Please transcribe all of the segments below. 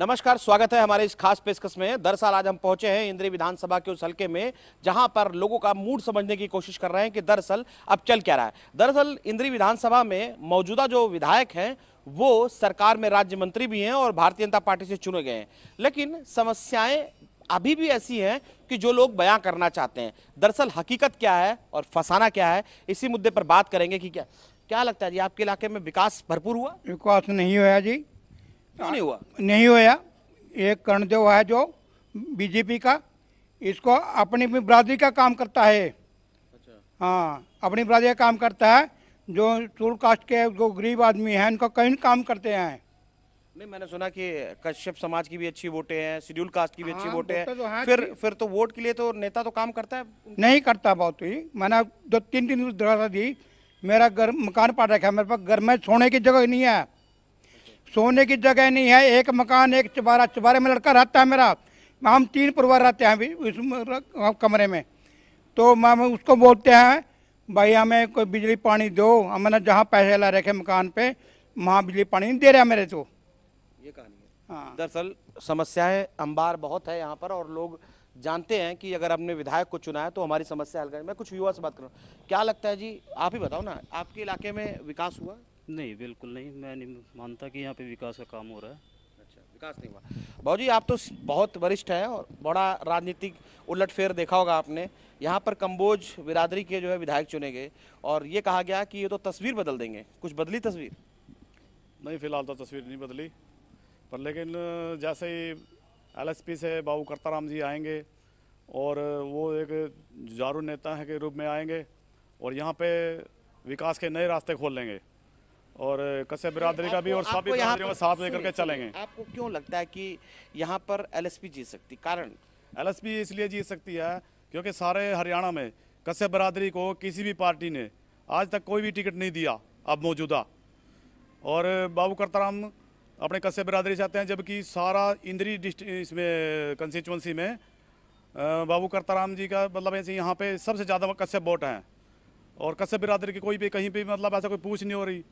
नमस्कार स्वागत है हमारे इस खास पेशकश में दरअसल आज हम पहुंचे हैं इंद्री विधानसभा के उस हल्के में जहां पर लोगों का मूड समझने की कोशिश कर रहे हैं कि दरअसल अब चल क्या रहा है दरअसल इंद्री विधानसभा में मौजूदा जो विधायक हैं वो सरकार में राज्य मंत्री भी हैं और भारतीय जनता पार्टी से चुने गए हैं लेकिन समस्याएं अभी भी ऐसी हैं कि जो लोग बयां करना चाहते हैं दरअसल हकीकत क्या है और फसाना क्या है इसी मुद्दे पर बात करेंगे कि क्या क्या लगता है जी आपके इलाके में विकास भरपूर हुआ विकास नहीं हुआ जी क्यों नहीं हुआ नहीं हुआ एक कर्णदेव है जो बीजेपी का इसको अपनी बरादरी का काम करता है अच्छा। हाँ अपनी बरादरी का काम करता है जो टूल कास्ट के जो गरीब आदमी हैं उनको कहीं काम करते हैं नहीं मैंने सुना कि कश्यप समाज की भी अच्छी वोटें हैं शेड्यूल कास्ट की भी अच्छी हाँ, वोटें हैं तो हाँ फिर फिर तो वोट के लिए तो नेता तो काम करता है नहीं करता बहुत ही मैंने दो तीन तीन दी मेरा घर मकान पा रखा है मेरे पास घर में सोने की जगह नहीं है सोने की जगह नहीं है एक मकान एक चुबारा चुबारे में लड़का रहता है मेरा हम तीन परिवार रहते हैं अभी उस कमरे में तो मैम उसको बोलते हैं भाई हमें कोई बिजली पानी दो हमने जहाँ पैसे ला रखे मकान पे वहाँ बिजली पानी नहीं दे रहा मेरे तो ये कहानी है हाँ दरअसल समस्याएं अंबार बहुत है यहाँ पर और लोग जानते हैं कि अगर हमने विधायक को चुना है तो हमारी समस्या हल करें मैं कुछ युवा से बात करूँ क्या लगता है जी आप ही बताओ ना आपके इलाके में विकास हुआ नहीं बिल्कुल नहीं मैं नहीं मानता कि यहाँ पे विकास का काम हो रहा है अच्छा विकास नहीं हुआ भाजी आप तो बहुत वरिष्ठ हैं और बड़ा राजनीतिक उलटफेर देखा होगा आपने यहाँ पर कम्बोज बिरादरी के जो है विधायक चुने गए और ये कहा गया कि ये तो तस्वीर बदल देंगे कुछ बदली तस्वीर नहीं फिलहाल तो तस्वीर नहीं बदली पर लेकिन जैसे ही एल से बाबू करताराम जी आएंगे और वो एक जुझारू नेता है के रूप में आएंगे और यहाँ पे विकास के नए रास्ते खोल लेंगे और कसब बिरादरी का भी और सभी बिरादरी का साथ लेकर के चलेंगे आपको क्यों लगता है कि यहाँ पर एलएसपी जीत सकती कारण एलएसपी इसलिए जीत सकती है क्योंकि सारे हरियाणा में कसब बिरादरी को किसी भी पार्टी ने आज तक कोई भी टिकट नहीं दिया अब मौजूदा और बाबू करताराम अपने कसब बिरादरी से आते हैं जबकि सारा इंद्री इसमें कंस्टिट्यूंसी में बाबू करताराम जी का मतलब ऐसे यहाँ पे सबसे ज़्यादा कसब वोट हैं और कसब बिरादरी की कोई भी कहीं भी मतलब ऐसा कोई पूछ नहीं हो रही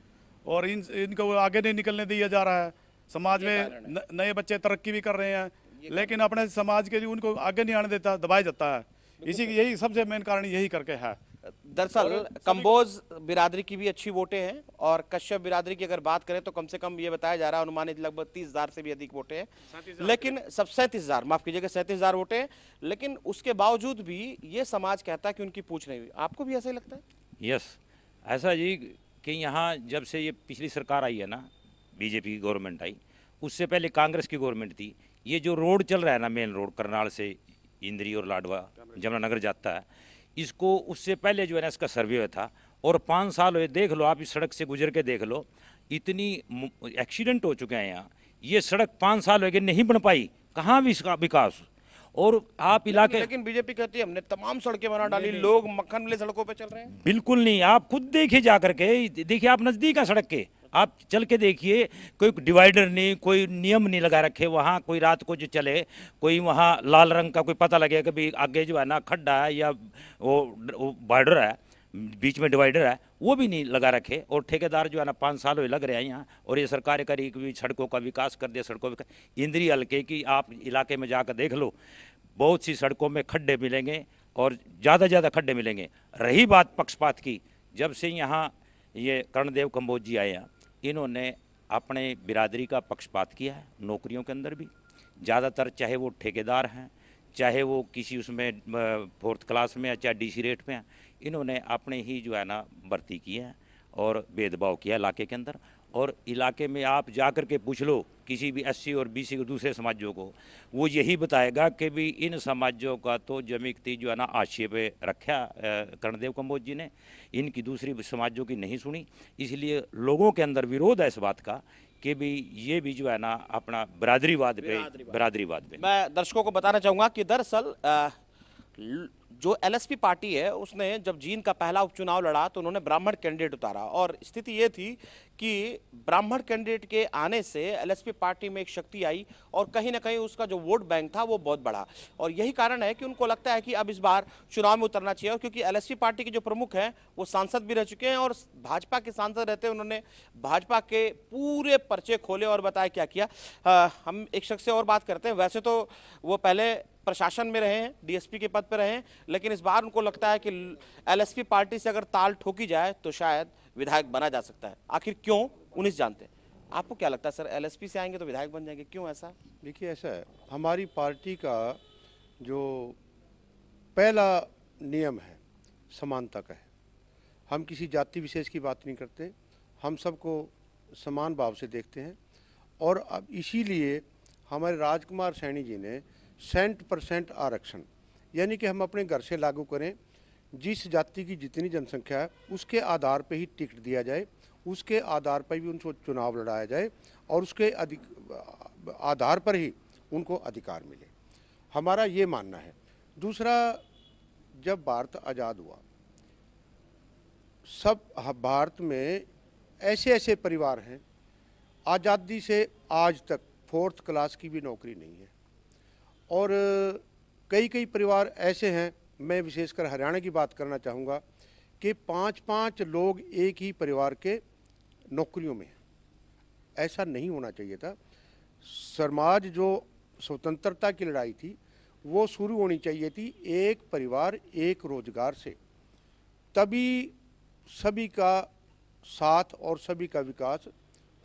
और इन इनको आगे नहीं निकलने दिया जा रहा है समाज में न, नए बच्चे तरक्की भी कर रहे हैं लेकिन अपने समाज के लिए उनको आगे नहीं आने देता दबाया जाता है इसी यही सबसे मेन कारण यही करके है दरअसल कंबोज बिरादरी की भी अच्छी वोटें हैं और कश्यप बिरादरी की अगर बात करें तो कम से कम ये बताया जा रहा है अनुमानित लगभग तीस हजार से भी अधिक वोटें हैं लेकिन सब सैंतीस हजार माफ कीजिएगा सैंतीस हजार वोटें लेकिन उसके बावजूद भी ये समाज कहता है कि उनकी पूछ नहीं हुई आपको भी ऐसा ही लगता है यस ऐसा जी कि यहाँ जब से ये पिछली सरकार आई है ना बीजेपी की गवर्नमेंट आई उससे पहले कांग्रेस की गवर्नमेंट थी ये जो रोड चल रहा है ना मेन रोड करनाल से इंद्री और लाडवा जमुनानगर जाता है इसको उससे पहले जो है ना इसका सर्वे हुआ था और पाँच साल हुए देख लो आप इस सड़क से गुजर के देख लो इतनी एक्सीडेंट हो चुके हैं यहाँ ये सड़क पाँच साल हो गए नहीं बन पाई कहाँ भी इसका विकास और आप इलाके लेकिन बीजेपी कहती है हमने तमाम सड़कें बना डाली लोग मक्खन मिले सड़कों पे चल रहे हैं बिल्कुल नहीं आप खुद देखिए जा करके देखिए आप नज़दीक है सड़क के आप चल के देखिए कोई डिवाइडर नहीं कोई नियम नहीं लगा रखे वहाँ कोई रात को जो चले कोई वहाँ लाल रंग का कोई पता लगे कभी आगे जो है ना खड्डा है या वो बॉर्डर है बीच में डिवाइडर है वो भी नहीं लगा रखे और ठेकेदार जो है ना पाँच साल हुए लग रहे हैं यहाँ और ये सरकार कर कि सड़कों का विकास कर दे सड़कों का इंद्री हल्के की आप इलाके में जाकर देख लो बहुत सी सड़कों में खड्डे मिलेंगे और ज़्यादा ज़्यादा खड्डे मिलेंगे रही बात पक्षपात की जब से यहाँ ये कर्णदेव कम्बोज जी आए हैं इन्होंने अपने बिरादरी का पक्षपात किया है नौकरियों के अंदर भी ज़्यादातर चाहे वो ठेकेदार हैं चाहे वो किसी उसमें फोर्थ क्लास में है चाहे डीसी रेट में हैं इन्होंने अपने ही जो है ना भर्ती की है और भेदभाव किया इलाके के अंदर और इलाके में आप जा कर के पूछ लो किसी भी एस और बी सी दूसरे समाजों को वो यही बताएगा कि भी इन समाजों का तो जमीकती जो है ना आशिए पे रखा कर्णदेव कम्बोज जी ने इनकी दूसरी समाजों की नहीं सुनी इसलिए लोगों के अंदर विरोध है इस बात का कि भी ये भी जो है ना अपना बरादरीवाद पे बरादरीवाद पे मैं दर्शकों को बताना चाहूँगा कि दरअसल जो एलएसपी पार्टी है उसने जब जींद का पहला उपचुनाव लड़ा तो उन्होंने ब्राह्मण कैंडिडेट उतारा और स्थिति ये थी कि ब्राह्मण कैंडिडेट के आने से एलएसपी पार्टी में एक शक्ति आई और कहीं ना कहीं उसका जो वोट बैंक था वो बहुत बड़ा और यही कारण है कि उनको लगता है कि अब इस बार चुनाव में उतरना चाहिए और क्योंकि एल पार्टी के जो प्रमुख हैं वो सांसद भी रह चुके हैं और भाजपा के सांसद रहते उन्होंने भाजपा के पूरे पर्चे खोले और बताया क्या किया हम एक शख्स से और बात करते हैं वैसे तो वो पहले प्रशासन में रहे हैं डीएसपी के पद पर रहे हैं लेकिन इस बार उनको लगता है कि एलएसपी पार्टी से अगर ताल ठोकी जाए तो शायद विधायक बना जा सकता है आखिर क्यों उन्नीस जानते हैं आपको क्या लगता है सर एलएसपी से आएंगे तो विधायक बन जाएंगे क्यों ऐसा देखिए ऐसा है हमारी पार्टी का जो पहला नियम है समानता का है हम किसी जाति विशेष की बात नहीं करते हम सबको समान भाव से देखते हैं और अब इसीलिए हमारे राजकुमार सैनी जी ने सेंट परसेंट आरक्षण यानी कि हम अपने घर से लागू करें जिस जाति की जितनी जनसंख्या है उसके आधार पर ही टिकट दिया जाए उसके आधार पर भी उनको चुनाव लड़ाया जाए और उसके आधार पर ही उनको अधिकार मिले हमारा ये मानना है दूसरा जब भारत आज़ाद हुआ सब भारत में ऐसे ऐसे परिवार हैं आज़ादी से आज तक फोर्थ क्लास की भी नौकरी नहीं है और कई कई परिवार ऐसे हैं मैं विशेषकर हरियाणा की बात करना चाहूँगा कि पाँच पाँच लोग एक ही परिवार के नौकरियों में ऐसा नहीं होना चाहिए था समाज जो स्वतंत्रता की लड़ाई थी वो शुरू होनी चाहिए थी एक परिवार एक रोजगार से तभी सभी का साथ और सभी का विकास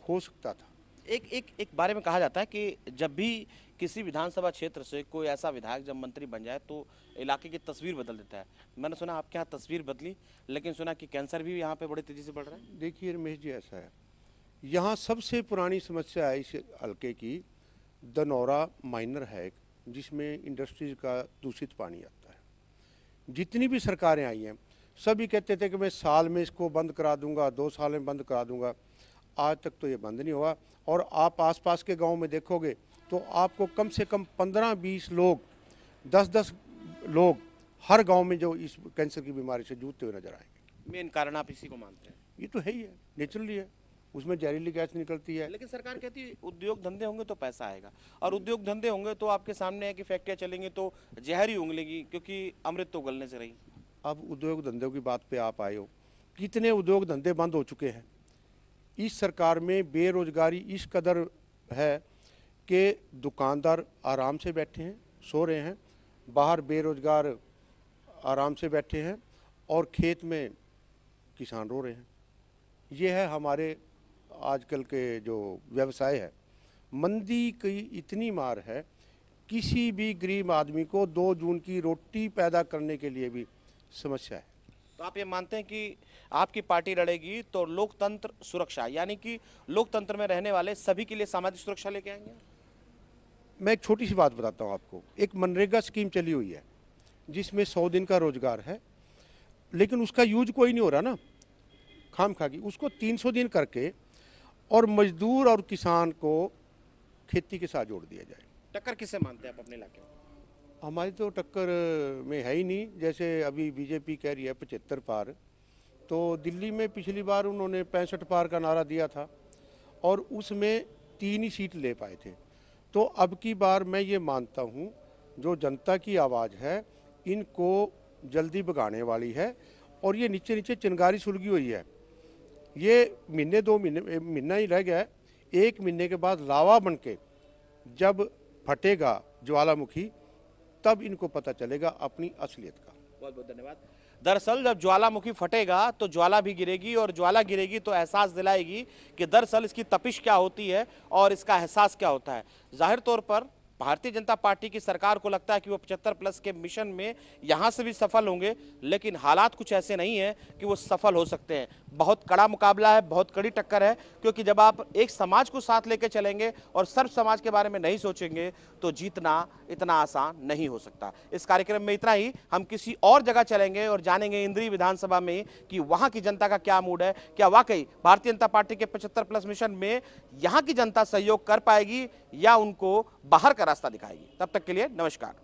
हो सकता था एक एक एक बारे में कहा जाता है कि जब भी किसी विधानसभा क्षेत्र से कोई ऐसा विधायक जब मंत्री बन जाए तो इलाके की तस्वीर बदल देता है मैंने सुना आपके यहाँ तस्वीर बदली लेकिन सुना कि कैंसर भी यहाँ पे बड़ी तेज़ी से बढ़ रहा है देखिए रमेश जी ऐसा है यहाँ सबसे पुरानी समस्या है इस हल्के की दनौरा माइनर है जिसमें इंडस्ट्रीज का दूषित पानी आता है जितनी भी सरकारें आई हैं सभी कहते थे कि मैं साल में इसको बंद करा दूंगा दो साल में बंद करा दूंगा आज तक तो ये बंद नहीं हुआ और आप आसपास के गांव में देखोगे तो आपको कम से कम पंद्रह बीस लोग दस दस लोग हर गांव में जो इस कैंसर की बीमारी से जूझते हुए नजर आएंगे मेन कारण आप इसी को मानते हैं ये तो है ही है नेचुरली है उसमें जहरीली गैस निकलती है लेकिन सरकार कहती है उद्योग धंधे होंगे तो पैसा आएगा और उद्योग धंधे होंगे तो आपके सामने है कि फैक्ट्रियाँ चलेंगे तो जहर ही उंगलेगी क्योंकि अमृत तो गलने से रही अब उद्योग धंधों की बात पे आप आए हो कितने उद्योग धंधे बंद हो चुके हैं इस सरकार में बेरोजगारी इस कदर है कि दुकानदार आराम से बैठे हैं सो रहे हैं बाहर बेरोज़गार आराम से बैठे हैं और खेत में किसान रो रहे हैं ये है हमारे आजकल के जो व्यवसाय है मंदी की इतनी मार है किसी भी गरीब आदमी को दो जून की रोटी पैदा करने के लिए भी समस्या है तो आप ये मानते हैं कि आपकी पार्टी लड़ेगी तो लोकतंत्र सुरक्षा यानी कि लोकतंत्र में रहने वाले सभी के लिए सामाजिक सुरक्षा लेके आएंगे मैं एक छोटी सी बात बताता हूँ आपको एक मनरेगा स्कीम चली हुई है जिसमें सौ दिन का रोजगार है लेकिन उसका यूज कोई नहीं हो रहा ना खाम खागी उसको 300 दिन करके और मजदूर और किसान को खेती के साथ जोड़ दिया जाए टक्कर किससे मानते हैं आप अपने इलाके हमारी तो टक्कर में है ही नहीं जैसे अभी बीजेपी कह रही है पचहत्तर पार तो दिल्ली में पिछली बार उन्होंने पैंसठ पार का नारा दिया था और उसमें तीन ही सीट ले पाए थे तो अब की बार मैं ये मानता हूँ जो जनता की आवाज़ है इनको जल्दी भगाने वाली है और ये नीचे नीचे चिंगारी सुलगी हुई है ये महीने दो महीने महीना ही रह गया है एक महीने के बाद लावा बन के जब फटेगा ज्वालामुखी तब इनको पता चलेगा अपनी असलियत का बहुत बहुत धन्यवाद दरअसल जब ज्वालामुखी फटेगा तो ज्वाला भी गिरेगी और ज्वाला गिरेगी तो एहसास दिलाएगी कि दरअसल इसकी तपिश क्या होती है और इसका एहसास क्या होता है जाहिर तौर पर भारतीय जनता पार्टी की सरकार को लगता है कि वो पचहत्तर प्लस के मिशन में यहाँ से भी सफल होंगे लेकिन हालात कुछ ऐसे नहीं है कि वो सफल हो सकते हैं बहुत कड़ा मुकाबला है बहुत कड़ी टक्कर है क्योंकि जब आप एक समाज को साथ लेकर चलेंगे और सर्व समाज के बारे में नहीं सोचेंगे तो जीतना इतना आसान नहीं हो सकता इस कार्यक्रम में इतना ही हम किसी और जगह चलेंगे और जानेंगे इंद्री विधानसभा में कि वहाँ की जनता का क्या मूड है क्या वाकई भारतीय जनता पार्टी के पचहत्तर प्लस मिशन में यहाँ की जनता सहयोग कर पाएगी या उनको बाहर का रास्ता दिखाएगी तब तक के लिए नमस्कार